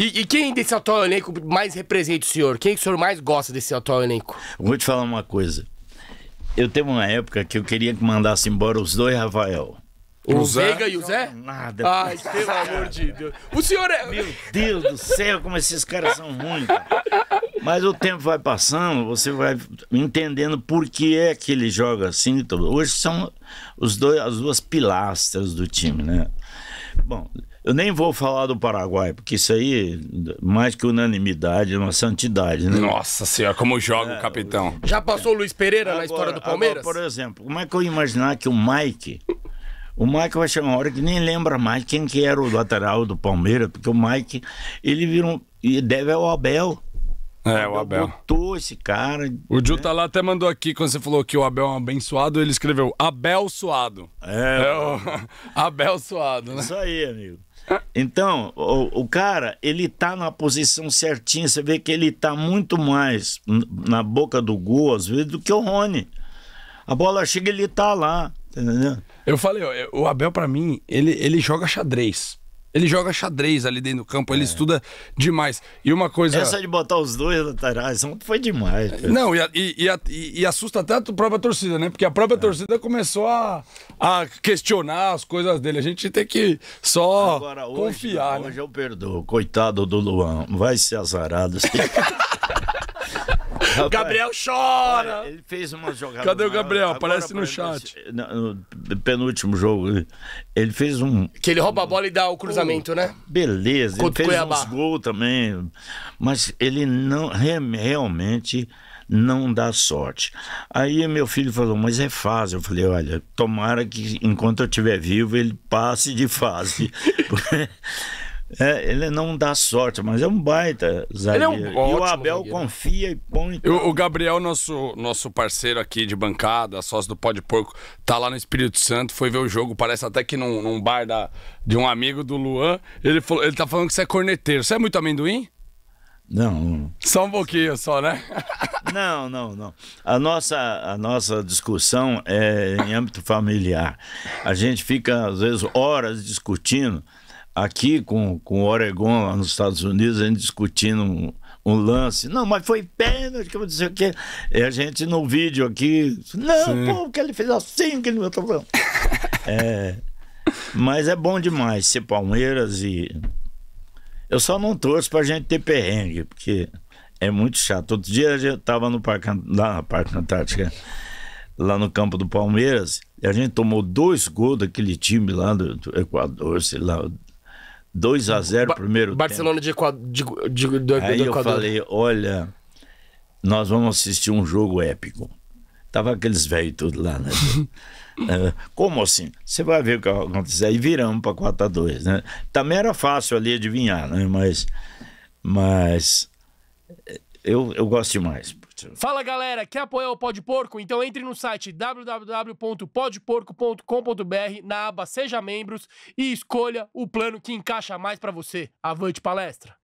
E, e, quem desse atual elenco mais representa o senhor? Quem é o senhor mais gosta desse atual elenco? Vou te falar uma coisa. Eu teve uma época que eu queria que mandasse embora os dois Rafael. O, o Zé? Veiga e o Zé? Nada. Ai, pelo amor de Deus. O senhor é. Meu Deus do céu, como esses caras são ruins. Mas o tempo vai passando, você vai entendendo por que é que ele joga assim. Hoje são os dois, as duas pilastras do time, né? Bom, eu nem vou falar do Paraguai, porque isso aí, mais que unanimidade, é uma santidade, né? Nossa senhora, como joga é, o capitão. Já passou o Luiz Pereira agora, na história do Palmeiras? Agora, por exemplo, como é que eu imaginar que o Mike. O Mike vai chegar uma hora que nem lembra mais quem que era o lateral do Palmeiras, porque o Mike, ele virou. E deve ao Abel. É, o Abel. Botou esse cara. O Ju né? tá lá até mandou aqui, quando você falou que o Abel é um abençoado, ele escreveu Abel Suado. É. é o... Abel Suado, né? Isso aí, amigo. Então, o, o, cara, ele tá na posição certinha. Você vê que ele tá muito mais na boca do gol, às vezes, do que o Rony. A bola chega, ele tá lá. Entendeu? entendendo? Eu falei, ó, o Abel, para mim, ele, ele joga xadrez. Ele joga xadrez ali dentro do campo, ele é. estuda demais. E uma coisa. Essa de botar os dois laterais, foi demais. Cara. Não, e, e, e, e, assusta até a própria torcida, né? Porque a própria é. torcida começou a, a questionar as coisas dele. A gente tem que só Agora, hoje, confiar. Né? Hoje né? eu perdoo, coitado do Luan. Vai ser azarado. Rapaz, Gabriel chora! Ele fez uma jogada. Cadê o Gabriel? Aparece no chat. No, penúltimo jogo, ele fez um. Que ele rouba a bola e dá o cruzamento, oh, né? Beleza, Contra ele fez Cuiabá. uns gols também. Mas ele não realmente não dá sorte. Aí meu filho falou, mas é fase. Eu falei, olha, tomara que enquanto eu estiver vivo ele passe de fase. É, ele não dá sorte, mas é um baita zagueiro. Ele é um ótimo, e o Abel zagueiro. confia e põe. O, o, Gabriel, nosso, nosso parceiro aqui de bancada, sócio do Pó de Porco, tá lá no Espírito Santo, foi ver o jogo, parece até que num, num bar da, de um amigo do Luan. Ele, falou, ele tá falando que você é corneteiro. Você é muito amendoim? Não. Só um pouquinho, só, né? não, não, não. A nossa, a nossa discussão é em âmbito familiar. A gente fica, às vezes, horas discutindo aqui com, com o Oregon lá nos Estados Unidos, a gente discutindo um, um lance. Não, mas foi pênalti, que eu dizer o quê? E a gente no vídeo aqui. Não, Sim. pô, que ele fez assim, que ele não tá falando. é, mas é bom demais ser Palmeiras e. Eu só não torço pra gente ter perrengue, porque é muito chato. Outro dia eu tava no Parque, lá no Parque Antártica, lá no campo do Palmeiras, e a gente tomou dois gols daquele time lá do, do Equador, sei lá, 2 a 0 ba primeiro Barcelona tempo. Barcelona de, Equador. De, de, do, Aí eu falei, olha, nós vamos assistir um jogo épico. Tava aqueles velhos tudo lá, né? É, como assim? Você vai ver o que vai acontecer. Aí viramos para 4 a 2 né? Também era fácil ali adivinhar, né? Mas, mas eu, eu gosto demais. Fala galera, quer apoiar o Pode Porco? Então entre no site www.podporco.com.br na aba Seja Membros e escolha o plano que encaixa mais para você. Avante palestra!